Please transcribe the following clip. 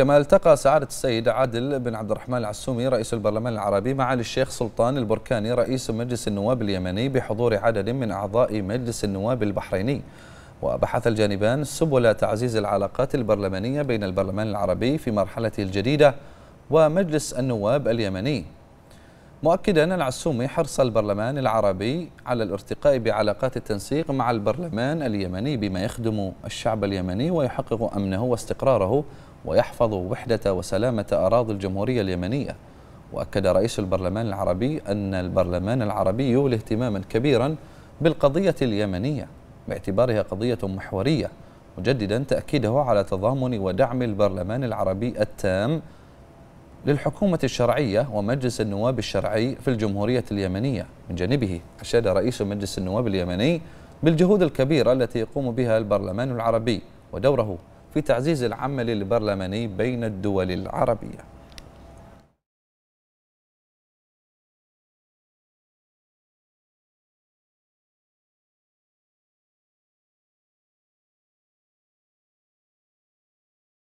كما التقى سعادة السيد عادل بن عبد الرحمن العسومي رئيس البرلمان العربي معالي الشيخ سلطان البركاني رئيس مجلس النواب اليمني بحضور عدد من أعضاء مجلس النواب البحريني وبحث الجانبان سبل تعزيز العلاقات البرلمانية بين البرلمان العربي في مرحلته الجديدة ومجلس النواب اليمني مؤكدا العسومي حرص البرلمان العربي على الارتقاء بعلاقات التنسيق مع البرلمان اليمني بما يخدم الشعب اليمني ويحقق امنه واستقراره ويحفظ وحده وسلامه اراضي الجمهوريه اليمنيه واكد رئيس البرلمان العربي ان البرلمان العربي يولي اهتماما كبيرا بالقضيه اليمنيه باعتبارها قضيه محوريه مجددا تاكيده على تضامن ودعم البرلمان العربي التام للحكومة الشرعية ومجلس النواب الشرعي في الجمهورية اليمنية من جانبه أشاد رئيس مجلس النواب اليمني بالجهود الكبيرة التي يقوم بها البرلمان العربي ودوره في تعزيز العمل البرلماني بين الدول العربية